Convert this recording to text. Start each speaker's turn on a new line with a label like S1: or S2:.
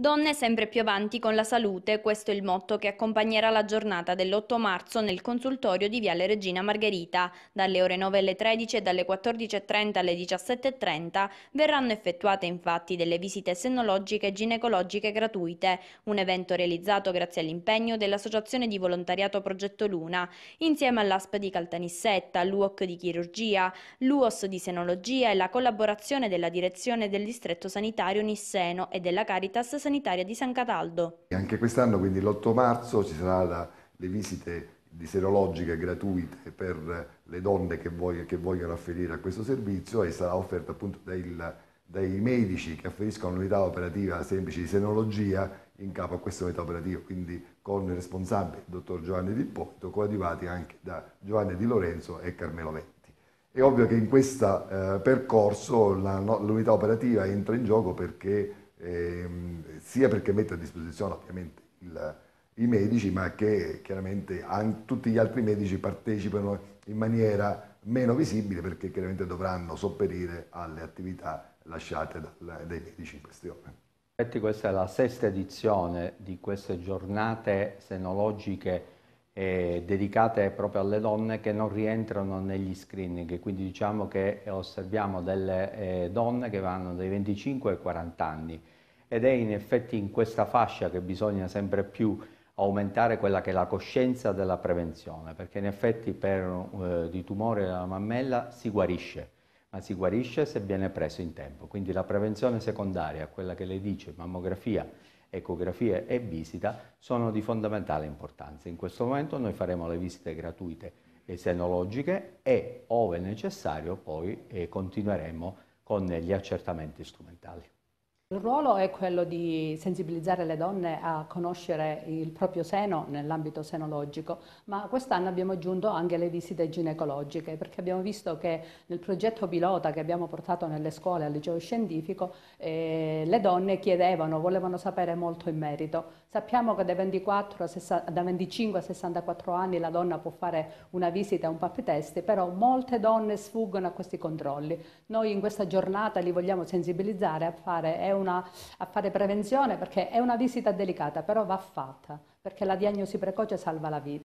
S1: Donne sempre più avanti con la salute, questo è il motto che accompagnerà la giornata dell'8 marzo nel consultorio di Viale Regina Margherita. Dalle ore 9 alle 13 e dalle 14.30 alle 17.30 verranno effettuate infatti delle visite senologiche e ginecologiche gratuite, un evento realizzato grazie all'impegno dell'Associazione di Volontariato Progetto Luna, insieme all'ASP di Caltanissetta, l'UOC di Chirurgia, l'UOS di Senologia e la collaborazione della Direzione del Distretto Sanitario Nisseno e della Caritas Sanitaria sanitaria di San Cataldo.
S2: Anche quest'anno, quindi l'8 marzo, ci saranno le visite di serologiche gratuite per le donne che, voglio, che vogliono afferire a questo servizio e sarà offerta appunto dal dai medici che afferiscono all'unità operativa semplice di senologia in capo a questa unità operativa, quindi con il responsabile il dottor Giovanni Di Porto, coadiuvati anche da Giovanni Di Lorenzo e Carmelo Vetti. È ovvio che in questo eh, percorso l'unità operativa entra in gioco perché ehm, sia perché mette a disposizione ovviamente il, i medici, ma che chiaramente anche, tutti gli altri medici partecipano in maniera meno visibile perché chiaramente dovranno sopperire alle attività lasciate dal, dai medici in questione.
S3: Questa è la sesta edizione di queste giornate senologiche eh, dedicate proprio alle donne che non rientrano negli screening, quindi diciamo che eh, osserviamo delle eh, donne che vanno dai 25 ai 40 anni ed è in effetti in questa fascia che bisogna sempre più aumentare quella che è la coscienza della prevenzione, perché in effetti per, eh, di tumore della mammella si guarisce, ma si guarisce se viene preso in tempo, quindi la prevenzione secondaria, quella che lei dice mammografia ecografie e visita sono di fondamentale importanza. In questo momento noi faremo le visite gratuite e senologiche e, ove necessario, poi eh, continueremo con gli accertamenti strumentali.
S4: Il ruolo è quello di sensibilizzare le donne a conoscere il proprio seno nell'ambito senologico, ma quest'anno abbiamo aggiunto anche le visite ginecologiche perché abbiamo visto che nel progetto pilota che abbiamo portato nelle scuole al liceo scientifico eh, le donne chiedevano, volevano sapere molto in merito. Sappiamo che da, 24, 60, da 25 a 64 anni la donna può fare una visita a un pap test, però molte donne sfuggono a questi controlli. Noi in questa giornata li vogliamo sensibilizzare a fare una, a fare prevenzione perché è una visita delicata, però va fatta, perché la diagnosi precoce salva la vita.